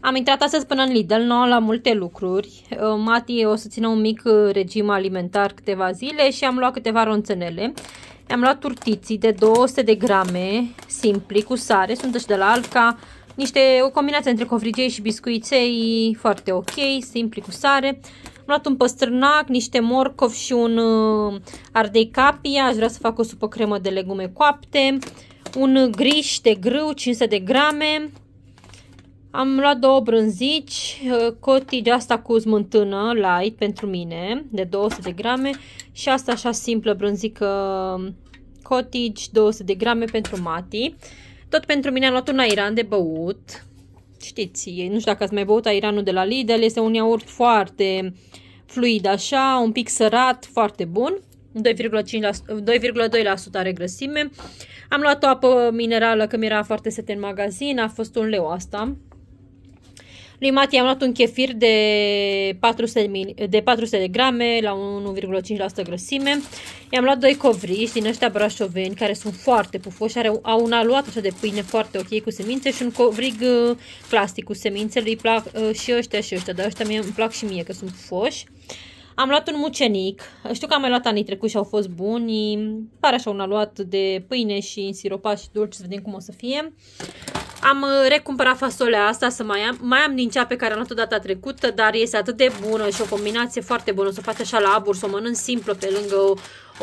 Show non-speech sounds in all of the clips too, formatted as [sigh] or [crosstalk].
Am intrat astăzi până în Lidl, nu la multe lucruri. Uh, Mati o să țină un mic uh, regim alimentar câteva zile și am luat câteva ronțănele. Am luat turtiții de 200 de grame, simpli, cu sare, sunt și de la Alca. Niște, o combinație între covrigei și biscuiței, foarte ok, simpli cu sare. Am luat un păstrânac, niște morcov și un uh, ardei capia, aș vrea să fac o supă cremă de legume coapte. Un griș de grâu, 500 de grame, am luat două brânzici, uh, cottage asta cu smântână light pentru mine, de 200 de grame și asta așa simplă brânzică um, cottage 200 de grame pentru Mati. Tot pentru mine am luat un airan de băut. Știți, nu știu dacă ați mai băut airanul de la Lidl, este un iaurt foarte fluid așa, un pic sărat, foarte bun. 2,2% are grăsime. Am luat o apă minerală că mi era foarte sete în magazin, a fost un leu asta. Lui Mati am luat un chefir de 400, de 400 de grame la 1,5% grăsime. I-am luat doi covriși din ăștia brașoveni care sunt foarte pufoși, are, au un aluat așa de pâine foarte ok cu semințe și un covrig uh, plastic cu semințe. Lui plac uh, și ăștia și ăștia, dar ăștia mie, îmi plac și mie că sunt pufoși. Am luat un mucenic. Știu că am mai luat anii trecuți și au fost buni. Pare așa un aluat de pâine și în siropa și dulce, să vedem cum o să fie. Am uh, recumpărat fasolea asta să mai am. Mai am din cea pe care am luat-o data trecută, dar este atât de bună și o combinație foarte bună. O să o faci așa la abur, să o mănânci simplu pe lângă o,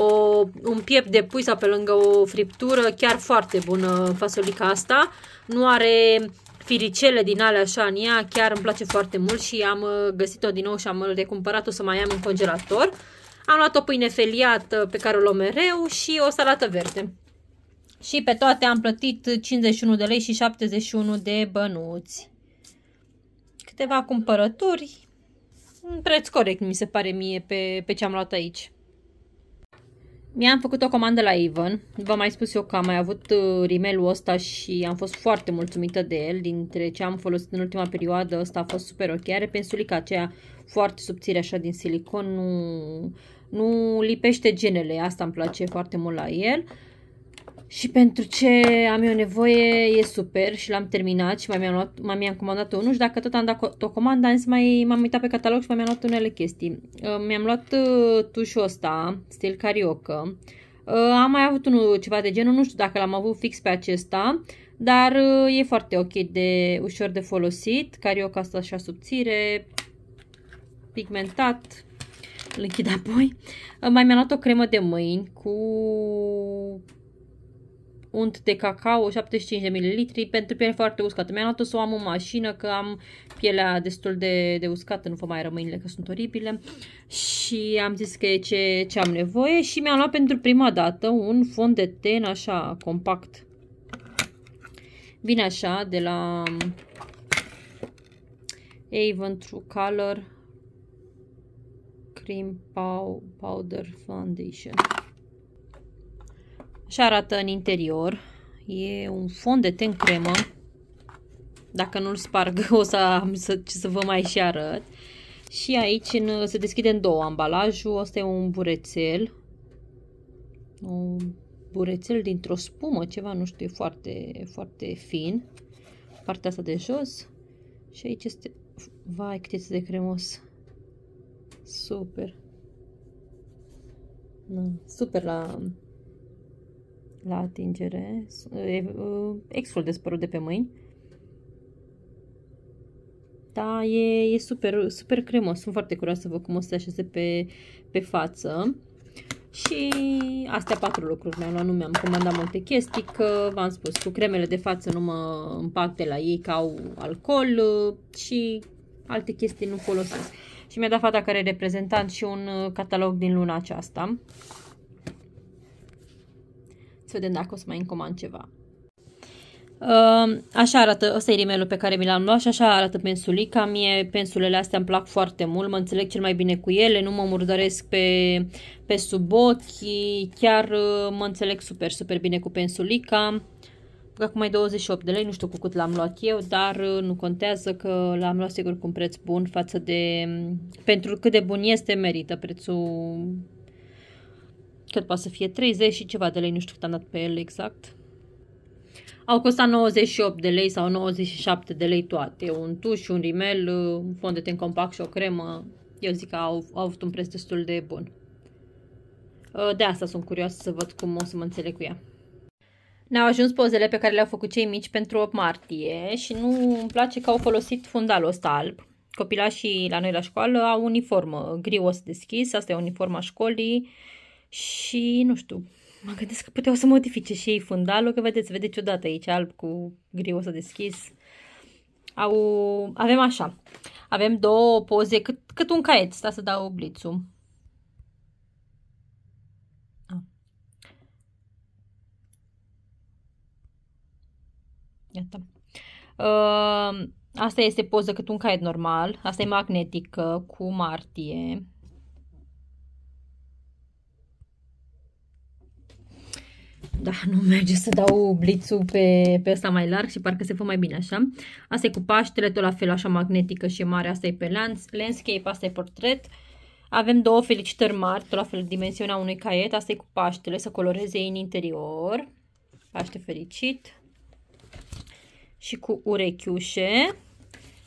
o, un piept de pui sau pe lângă o friptură. Chiar foarte bună fasolica asta. Nu are firicele din alea așa în ea. Chiar îmi place foarte mult și am uh, găsit-o din nou și am uh, recumpărat-o să mai am în congelator. Am luat o pâine feliată pe care o luăm mereu și o salată verde. Și pe toate am plătit 51 de lei și 71 de bănuți. Câteva cumpărături. Un preț corect mi se pare mie pe, pe ce am luat aici. Mi-am făcut o comandă la Ivan. V-am mai spus eu că am mai avut rimelul uh, ăsta și am fost foarte mulțumită de el. Dintre ce am folosit în ultima perioadă, ăsta a fost super ok. Are pensulica aceea foarte subțire așa din silicon. Nu, nu lipește genele. Asta îmi place foarte mult la el și pentru ce am eu nevoie e super și l-am terminat și mai mi-am, mi-am comandat unul și dacă tot am dat o comandă am mai m-am uitat pe catalog și mai mi-am luat unele chestii. Uh, mi-am luat uh, tușul ăsta, stil carioca. Uh, am mai avut unul ceva de genul, nu știu dacă l-am avut fix pe acesta, dar uh, e foarte ok, de ușor de folosit. Carioca asta așa subțire, pigmentat, îl închid apoi. Uh, mai mi-am luat o cremă de mâini cu unt de cacao 75 ml pentru piele foarte uscată. Mi-am luat-o să o am în mașină că am pielea destul de, de uscată, nu vă mai rămâinile că sunt oribile și am zis că e ce, ce am nevoie și mi-am luat pentru prima dată un fond de ten așa compact. Vine așa de la Avon True Color Cream Powder Foundation. Așa arată în interior. E un fond de ten cremă. Dacă nu-l sparg, [laughs] o să am să, să vă mai și arăt. Și aici în, se deschide în două ambalajul. Asta e un burețel. Un burețel dintr-o spumă, ceva, nu știu, e foarte, foarte fin. Partea asta de jos. Și aici este... Vai, cât este de cremos! Super! Super la la atingere, uh, extrul de spărul de pe mâini. Da, e, e super, super cremos. Sunt foarte curioasă să văd cum o să se așeze pe, pe față. Și astea patru lucruri mi-am luat, nu mi-am comandat multe chestii, că v-am spus, cu cremele de față nu mă împac de la ei că au alcool uh, și alte chestii nu folosesc. Și mi-a dat fata care reprezentant și un uh, catalog din luna aceasta să vedem dacă o să mai încomand ceva. Ehm, așa arată, ăsta e rimelul pe care mi l-am luat și așa arată pensulica mie, pensulele astea îmi plac foarte mult, mă înțeleg cel mai bine cu ele, nu mă murdăresc pe, pe sub ochi, chiar uh, mă înțeleg super, super bine cu pensulica. Acum mai 28 de lei, nu știu cu cât l-am luat eu, dar uh, nu contează că l-am luat sigur cu un preț bun față de... Mm, pentru cât de bun este, merită prețul cât poate să fie, 30 și ceva de lei, nu știu cât am dat pe el exact. Au costat 98 de lei sau 97 de lei toate, un tuș, un rimel, un fond de ten compact și o cremă, eu zic că au, au avut un preț destul de bun. Uh, de asta sunt curioasă să văd cum o să mă înțeleg cu ea. Ne-au ajuns pozele pe care le-au făcut cei mici pentru 8 martie și nu îmi place că au folosit fundalul ăsta alb. Copilașii la noi la școală au uniformă, griu o deschis, asta e uniforma școlii și nu știu, mă gândesc că puteau să modifice și ei fundalul, că vedeți, vedeți odată aici alb cu griu să deschis. Au, avem așa, avem două poze, cât, cât un caiet, sta să dau blițul. Ah. Iată. Uh, asta este poză cât un caiet normal, asta e magnetică cu martie, Da, [laughs] nu merge să dau blițul pe, pe ăsta mai larg și parcă se fă mai bine așa. Asta e cu paștele, tot la fel așa magnetică și mare, asta e pe lens, landscape, asta e portret. Avem două felicitări mari, tot la fel dimensiunea unui caiet, asta e cu paștele, să coloreze în interior. Paște fericit. Și cu urechiușe.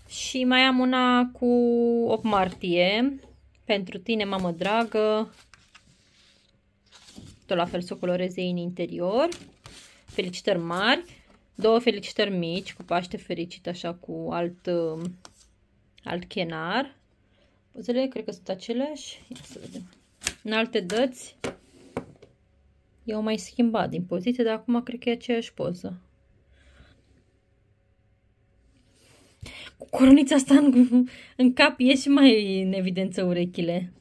Și mai am una cu 8 martie. Pentru tine, mamă dragă, tot la fel să o coloreze în interior. Felicitări mari, două felicitări mici, cu Paște fericit, așa cu alt, um, alt chenar. Pozele cred că sunt aceleași. Ia să vedem. În alte dăți eu mai schimbat din poziție, dar acum cred că e aceeași poză. Cu coronița asta în, în cap ieși mai în evidență urechile.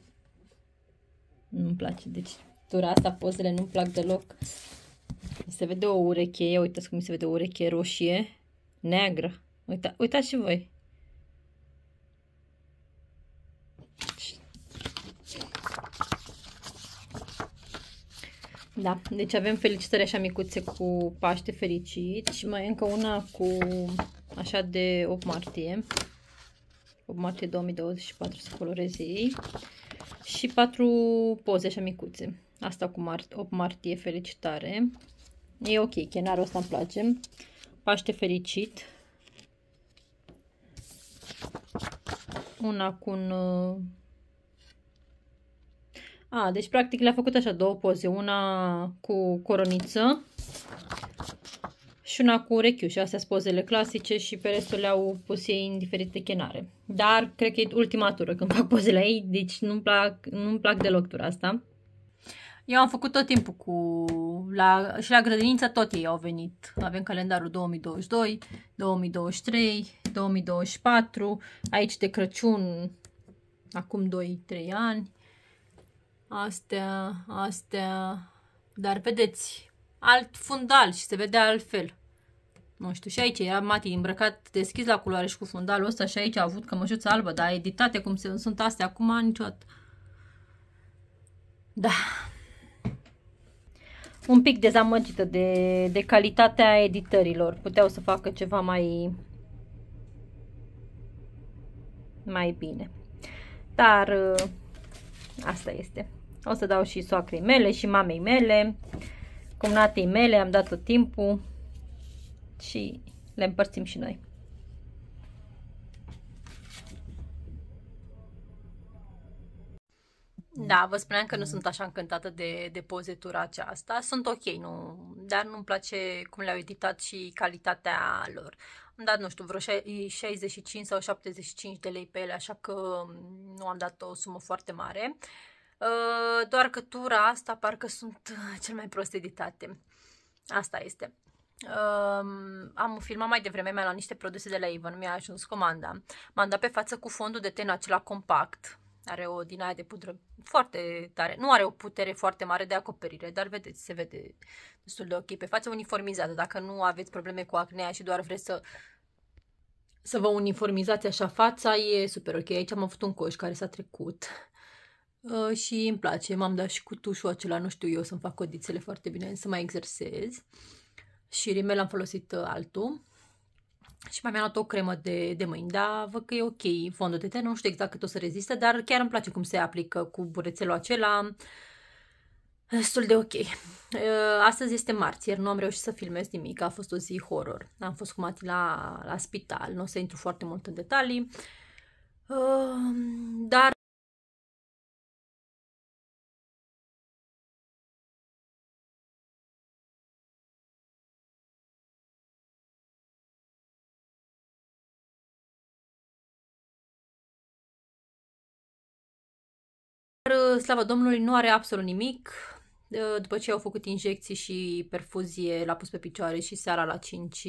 Nu-mi place, deci textura asta, pozele nu-mi plac deloc. se vede o ureche, uitați cum se vede o ureche roșie, neagră. Uita, uitați și voi. Da, deci avem felicitări așa micuțe cu Paște fericit și mai e încă una cu așa de 8 martie. 8 martie 2024 să colorezi ei. Și patru poze așa micuțe. Asta cu 8 martie, felicitare. E ok, chenarul ăsta îmi place. Paște fericit. Una cu un... Uh, A, deci practic le-a făcut așa două poze. Una cu coroniță și una cu urechiu. Și astea sunt pozele clasice și pe restul le-au pus ei în diferite chenare. Dar cred că e ultima tură când fac pozele ei, deci nu-mi plac, nu plac deloc tura asta. Eu am făcut tot timpul cu... La, și la grădiniță tot ei au venit. Avem calendarul 2022, 2023, 2024, aici de Crăciun acum 2-3 ani. Astea, astea, dar vedeți, alt fundal și se vede altfel. Nu știu, și aici era Mati îmbrăcat deschis la culoare și cu fundalul ăsta și aici a avut cămășuță albă, dar editate cum se, sunt astea acum niciodată. Da un pic dezamăgită de, de calitatea editărilor. Puteau să facă ceva mai, mai bine. Dar ă, asta este. O să dau și soacrei mele și mamei mele, cumnatei mele, am dat tot timpul și le împărțim și noi. Da, vă spuneam că nu sunt așa încântată de, de pozetura aceasta. Sunt ok, nu, dar nu-mi place cum le-au editat și calitatea lor. Am dat, nu știu, vreo 65 sau 75 de lei pe ele, așa că nu am dat o sumă foarte mare. Uh, doar că tura asta parcă sunt uh, cel mai prost editate. Asta este. Um, am filmat mai devreme, mi-a luat niște produse de la Avon, mi-a ajuns comanda. M-am dat pe față cu fondul de ten acela compact, are o din aia de pudră foarte tare. Nu are o putere foarte mare de acoperire, dar vedeți, se vede destul de ok pe față uniformizată. Dacă nu aveți probleme cu acnea și doar vreți să să vă uniformizați așa fața, e super ok. Aici am avut un coș care s-a trecut uh, și îmi place. M-am dat și cu tușul acela, nu știu eu, să-mi fac codițele foarte bine, să mai exersez. Și rimel am folosit uh, altul și mai mi-am luat o cremă de, de mâini, dar văd că e ok fondul de ten, nu știu exact cât o să reziste, dar chiar îmi place cum se aplică cu burețelul acela, destul de ok. Uh, astăzi este marți, iar nu am reușit să filmez nimic, a fost o zi horror. Am fost cu Mati la, la spital, nu o să intru foarte mult în detalii, uh, dar slavă Domnului, nu are absolut nimic. După ce au făcut injecții și perfuzie, l-a pus pe picioare și seara la 5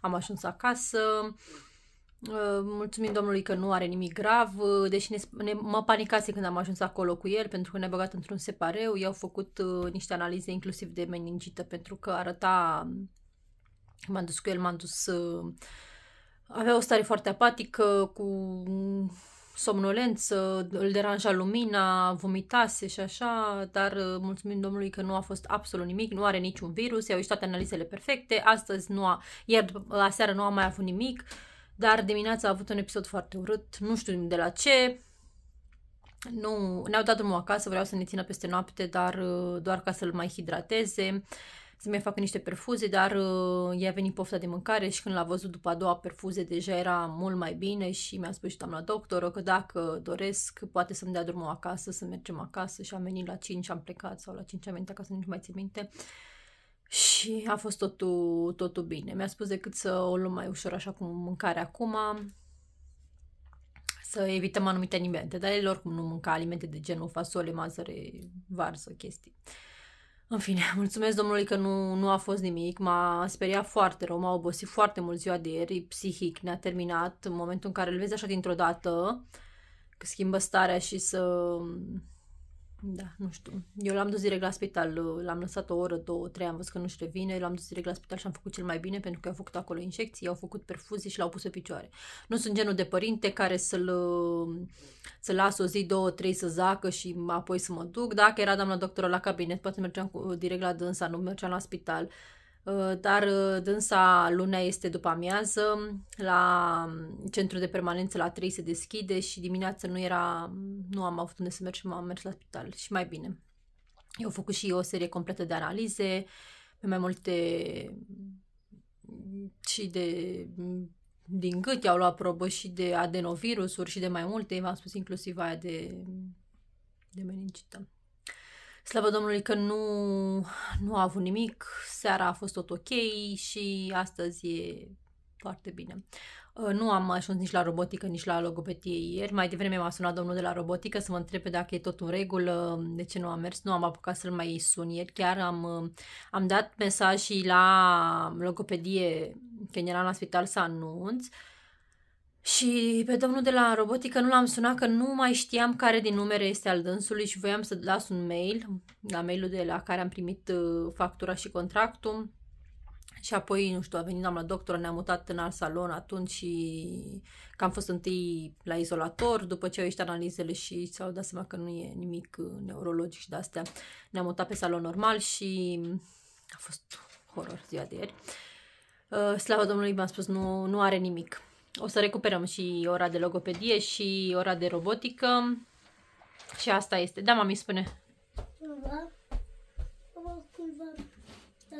am ajuns acasă. Ă, mulțumim Domnului că nu are nimic grav, deși ne, ne, mă panicase când am ajuns acolo cu el, pentru că ne-a băgat într-un separeu, i-au făcut ă, niște analize inclusiv de meningită, pentru că arăta, m-am dus cu el, m-am dus, ă, avea o stare foarte apatică, cu somnolență, îl deranja lumina, vomitase și așa, dar uh, mulțumim Domnului că nu a fost absolut nimic, nu are niciun virus, i-au ieșit toate analizele perfecte, astăzi nu a, ieri seară nu a mai avut nimic, dar dimineața a avut un episod foarte urât, nu știu de la ce, nu, ne-au dat drumul acasă, vreau să ne țină peste noapte, dar uh, doar ca să-l mai hidrateze. Uh, să mai facă niște perfuze, dar uh, i-a venit pofta de mâncare și când l-a văzut după a doua perfuze deja era mult mai bine și mi-a spus și doamna doctoră că dacă doresc poate să-mi dea drumul acasă, să mergem acasă și am venit la 5, am plecat sau la 5 am venit acasă, nici nu mai țin minte. Și a fost totul, totul bine. Mi-a spus decât să o luăm mai ușor așa cum mâncare acum, să evităm anumite alimente, dar el oricum nu mânca alimente de genul fasole, mazăre, varză, chestii. Uh, în fine, [laughs] mulțumesc domnului că nu, nu a fost nimic, m-a speriat foarte rău, m-a obosit foarte mult ziua de ieri, psihic ne-a terminat, în momentul în care îl vezi așa dintr-o dată, că schimbă starea și să da, nu știu. Eu l-am dus direct la spital, l-am lăsat o oră, două, trei, am văzut că nu-și revine, l-am dus direct la spital și am făcut cel mai bine pentru că au făcut acolo injecții, au făcut perfuzii și l-au pus pe picioare. Nu sunt genul de părinte care să-l să las o zi, două, trei să zacă și apoi să mă duc. Dacă era doamna doctoră la cabinet, poate mergeam direct la dânsa, nu mergeam la spital. Uh, Ă, dar ă, dânsa lunea este după amiază, la mm, centru de permanență la 3 se deschide și dimineața nu era, nu am avut unde să merg și m-am mers la spital și mai bine. Eu am făcut și eu o serie completă de analize, pe mai multe mm, și de mm, din gât i-au luat probă și de adenovirusuri și de mai multe, v-am spus inclusiv aia de, de meningită. Slavă Domnului că nu, nu a avut nimic, seara a fost tot ok și astăzi e foarte bine. Uh, nu am ajuns nici la robotică, nici la logopedie ieri. Mai devreme m-a sunat domnul de la robotică să mă întrebe dacă e tot în regulă, de ce nu a mers. Nu am apucat să-l mai sun ieri. Chiar am, uh, am dat mesaj și la logopedie, că era la spital să anunț și pe domnul de la robotică nu l-am sunat că nu mai știam care din numere este al dânsului și voiam să las un mail la mailul de la care am primit uh, factura și contractul. Și apoi, nu știu, a venit la doctor, ne-am mutat în alt salon atunci și că am fost întâi la izolator, după ce au ieșit analizele și s-au dat seama că nu e nimic uh, neurologic și de-astea, ne-am mutat pe salon normal și a fost horror ziua de ieri. Uh, slavă Domnului mi-a spus, nu, nu are nimic o să recuperăm și ora de logopedie și ora de robotică. Și asta este. Da, mami, spune.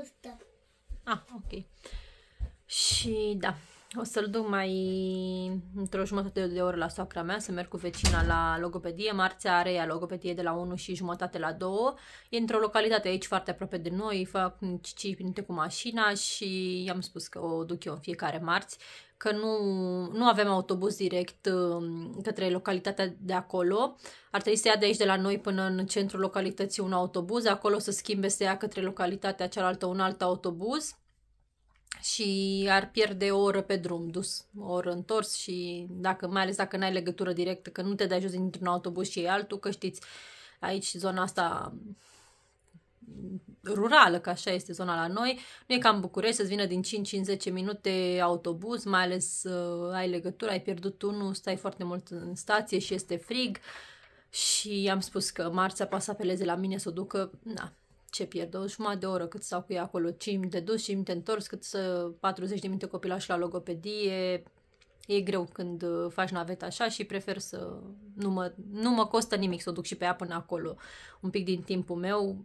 Asta. Ah, ok. Și da, o să-l duc mai într-o jumătate de oră la soacra mea să merg cu vecina la logopedie. Marțea are ea logopedie de la 1 și jumătate la 2. E într-o localitate aici foarte aproape de noi, fac 5 minute cu mașina și i-am spus că o duc eu în fiecare marți că nu, nu avem autobuz direct um, către localitatea de acolo. Ar trebui să ia de aici de la noi până în centrul localității un autobuz, acolo să schimbe să ia către localitatea cealaltă un alt autobuz și ar pierde o oră pe drum dus, o oră întors și dacă, mai ales dacă n-ai legătură directă, că nu te dai jos dintr-un autobuz și e altul, că știți, aici zona asta rurală, că așa este zona la noi. Nu e cam București să-ți vină din 5 în 10 minute autobuz, mai ales uh, ai legătură, ai pierdut unul, stai foarte mult în stație și este frig. Și am spus că marțea poate să apeleze la mine să o ducă, na, ce pierd, o jumătate de oră cât stau cu ea acolo, 5 minute dus, 5 minute întors, cât să 40 de minute copilași la logopedie, E greu când uh, faci naveta așa și prefer să nu mă, nu mă costă nimic să o duc și pe ea până acolo. Un pic din timpul meu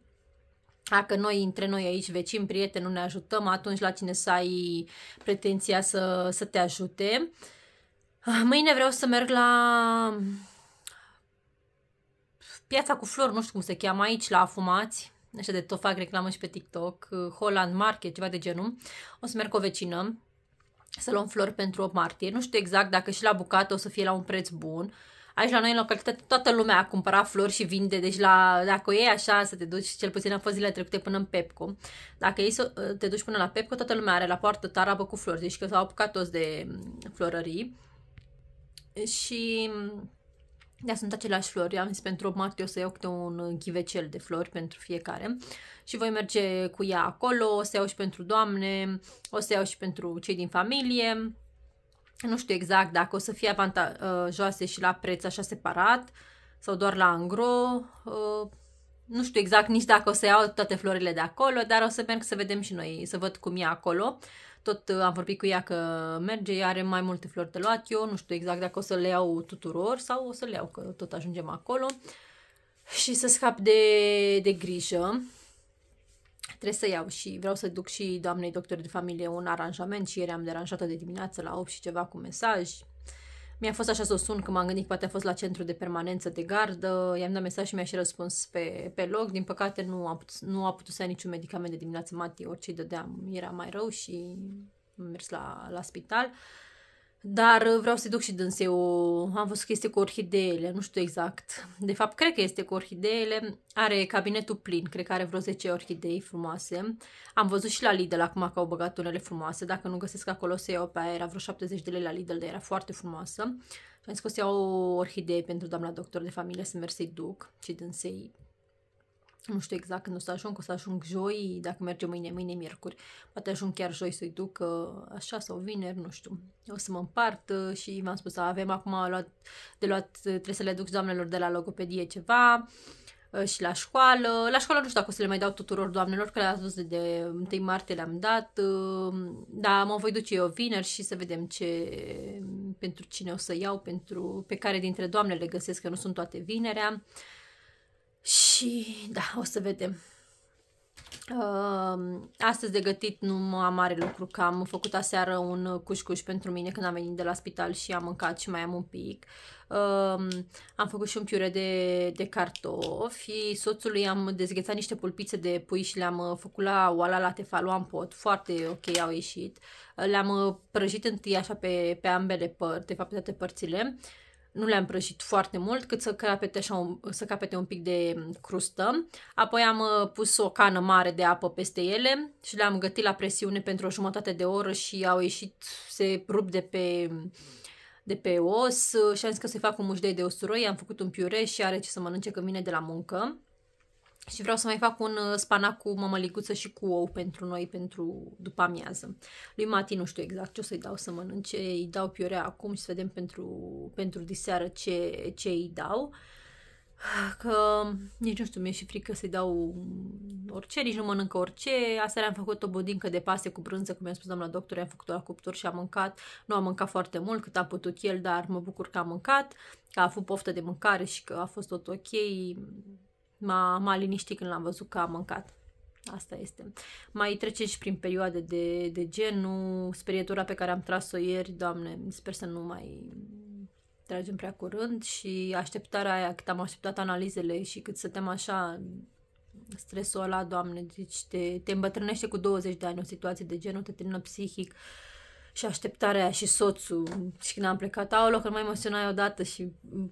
dacă noi între noi aici, vecini, prieteni, nu ne ajutăm, atunci la cine să ai pretenția să, să te ajute. Mâine vreau să merg la piața cu flori, nu știu cum se cheamă aici, la afumați. Așa de tot fac reclamă și pe TikTok, Holland Market, ceva de genul. O să merg cu o vecină să luăm flori pentru 8 martie. Nu știu exact dacă și la bucată o să fie la un preț bun. Uh, Aici la noi în localitate toată lumea a cumpărat flori și vinde, deci la, dacă e așa să te duci, cel puțin am fost zilele trecute până în Pepco, dacă ei să ă, te duci până la Pepco, toată lumea are la poartă tarabă cu flori, deci că s-au apucat toți de mm, florării și mm, da, sunt aceleași flori. Am zis pentru 8 martie o să iau câte un ghivecel de flori pentru fiecare. Și voi merge cu ea acolo, o să iau și pentru doamne, o să iau și pentru cei din familie. Nu știu exact dacă o să fie avantajoase uh, și la preț așa separat sau doar la angro. Uh, nu știu exact nici dacă o să iau toate florile de acolo, dar o să merg să vedem și noi, să văd cum e acolo. Tot uh, am vorbit cu ea că merge, ea are mai multe flori de luat eu, nu știu exact dacă o să le iau tuturor sau o să le iau, că tot ajungem acolo. Și să scap de, de grijă trebuie să iau și vreau să duc și doamnei doctor de familie un aranjament și ieri am deranjată de dimineață la 8 și ceva cu mesaj. Mi-a fost așa să o sun că m-am gândit poate a fost la centru de permanență de gardă, i-am dat mesaj și mi-a și răspuns pe, pe loc. Din păcate nu a, putut, nu a putut să ia niciun medicament de dimineață, Mati, orice îi dădeam, era mai rău și am mers la, la spital. Uh, dar uh, vreau să-i duc și dânseu. o... Am văzut că este cu orhideele, nu știu exact. De fapt, cred că este cu orhideele. Are cabinetul plin, cred că are vreo 10 orhidei frumoase. Am văzut și la Lidl acum că au băgat unele frumoase. Dacă nu găsesc acolo să iau pe aia, era vreo 70 de lei la Lidl, dar era foarte frumoasă. am zis că o să iau o orhidee pentru doamna doctor de familie să merg să-i duc și dânsei nu știu exact când o să ajung, o să ajung joi, dacă merge mâine, mâine, miercuri. Poate ajung chiar joi să-i duc ă, așa sau vineri, nu știu. O să mă împart ă, și v-am spus, da, avem acum luat, de luat, ă, trebuie să le duc doamnelor de la logopedie ceva și la școală. La școală nu știu dacă o să le mai dau tuturor doamnelor, că le am spus de 1 martie le-am dat, dar mă voi duce eu vineri și să vedem ce, pentru cine o să iau, pentru, pe care dintre doamnele găsesc, că nu sunt toate vinerea. Și da, o să vedem. Uh, astăzi de gătit nu am mare lucru, că am făcut aseară un cușcuș pentru mine când am venit de la spital și am mâncat și mai am un pic. Uh, am făcut și un piure de, de cartofi, soțului am dezghețat niște pulpițe de pui și le-am uh, făcut la oala la tefalu, am pot, foarte ok au ieșit. Le-am uh, prăjit întâi așa pe, pe ambele părți, de fapt toate părțile nu le-am prăjit foarte mult, cât să capete, așa un, să capete un pic de crustă. Apoi am uh, pus o cană mare de apă peste ele și le-am gătit la presiune pentru o jumătate de oră și au ieșit, se rup de pe, de pe os și am zis că să fac un mușdei de usturoi, am făcut un piure și are ce să mănânce că vine de la muncă și vreau să mai fac un uh, spanac cu mămăliguță și cu ou pentru noi, pentru după amiază. Lui Mati nu știu exact ce o să-i dau să mănânce, îi dau piorea acum și să vedem pentru, pentru diseară ce, ce îi dau. Ah, că nici nu știu, mi-e și frică să-i dau orice, nici nu mănâncă orice. Aseară am făcut o bodincă de paste cu brânză, cum mi-a spus doamna doctor, am făcut-o la cuptor și am mâncat. Nu am mâncat foarte mult cât a putut el, dar mă bucur că am mâncat, că a fost poftă de mâncare și că a fost tot ok M-a, m-a liniștit când l-am văzut că a mâncat. Asta este. Mai trece și prin perioade de, de genul, sperietura pe care am tras-o ieri, doamne, sper să nu mai tragem prea curând și așteptarea aia, cât am așteptat analizele și cât suntem așa stresul ăla, doamne, deci te, te îmbătrânește cu 20 de ani o situație de genul, te termină psihic, uh, și așteptarea și soțul și când am plecat, aolo, că mai emoționai odată și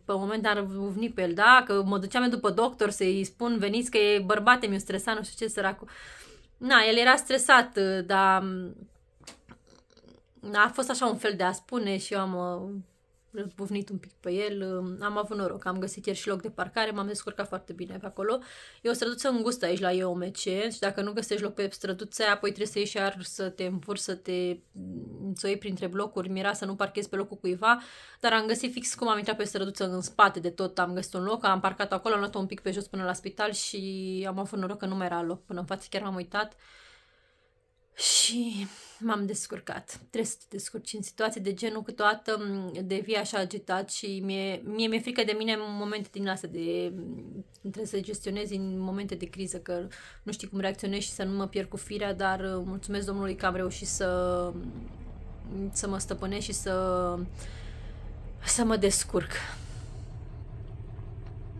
pe moment am răvnit pe el, da, că mă duceam după doctor să-i spun, veniți că e bărbate, mi-o stresat, nu știu ce, săracu. Na, el era stresat, dar a fost așa un fel de a spune și eu am îl bufnit un pic pe el, um, am avut noroc, am găsit chiar și loc de parcare, m-am descurcat foarte bine pe acolo. E o străduță îngustă aici la EOMC și dacă nu găsești loc pe străduță aia, apoi trebuie să ieși iar să te învârți, să te mm, să iei printre blocuri, mira să nu parchezi pe locul cuiva, dar am găsit fix cum am intrat pe străduță în spate de tot, am găsit un loc, am parcat acolo, am luat un pic pe jos până la spital și am avut noroc că nu mai era loc până în față, chiar m-am uitat. Și m-am descurcat. Trebuie să te descurci în situații de genul câteodată devii așa agitat și mie, mie mi-e frică de mine în momente din astea de... Trebuie să gestionezi în momente de criză, că nu știi cum reacționezi și să nu mă pierd cu firea, dar uh, mulțumesc Domnului că am reușit să, să mă stăpânești și să, să mă descurc.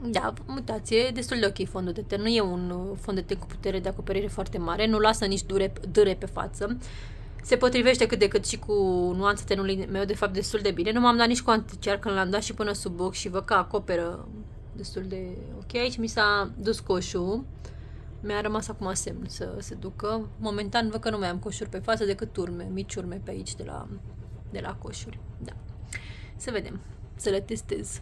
Da, uitați, e destul de ok fondul de ten. Nu e un uh, fond de ten cu putere de acoperire foarte mare. Nu lasă nici dure, dure pe față. Se potrivește cât de cât și cu nuanța tenului meu, de fapt, destul de bine. Nu m-am dat nici cu anticear când l-am dat și până sub ochi și văd că acoperă destul de ok. Aici mi s-a dus coșul. Mi-a rămas acum semn să se ducă. Momentan văd că nu mai am coșuri pe față decât urme, mici urme pe aici de la, de la coșuri. Da. Să vedem. Să le testez.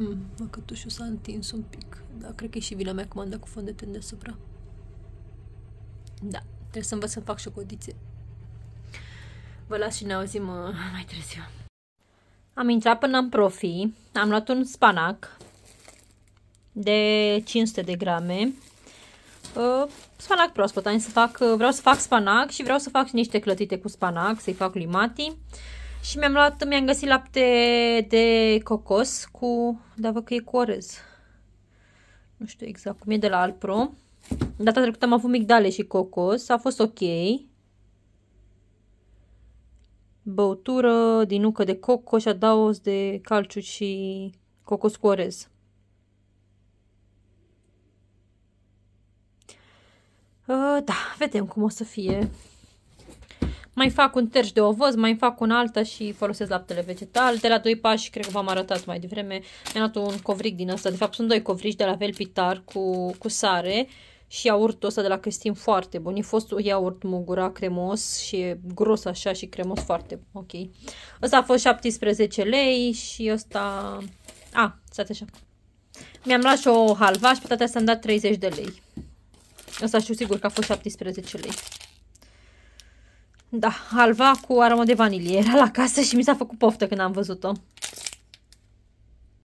Mm, măcătușul s-a întins un pic, dar cred că e și vina mea cum am dat cu fond de ten deasupra. Da, trebuie să învăț să fac și o codiție. Vă las și ne auzim uh, [laughs] mai târziu. Am intrat până în profi, am luat un spanac de 500 de grame. Uh, spanac proaspăt, am să fac, uh, vreau să fac spanac și vreau să fac și niște clătite cu spanac, să-i fac limati. Uh, și mi-am luat, mi-am găsit lapte de cocos cu, da văd că e cu orez. Nu știu exact cum e de la Alpro. Data trecută am avut migdale și cocos, a fost ok. Băutură din nucă de cocos, adaos de calciu și cocos cu orez. Uh, da, vedem cum o să fie. Mai fac un terș de ovăz, mai fac un alta și folosesc laptele vegetal. De la doi pași, cred că v-am arătat mai devreme, mi-am dat un covric din asta. De fapt, sunt doi covrici de la Velpitar cu, cu sare și iaurtul ăsta de la Cristin foarte bun. E fost un iaurt mugura cremos și e gros așa și cremos foarte bun. Ok. Ăsta a fost 17 lei și ăsta... A, stați așa. Mi-am luat și o halva și pe toate astea am dat 30 de lei. Ăsta știu sigur că a fost 17 lei. Da, halva cu aromă de vanilie. Era la casă și mi s-a făcut poftă când am văzut-o.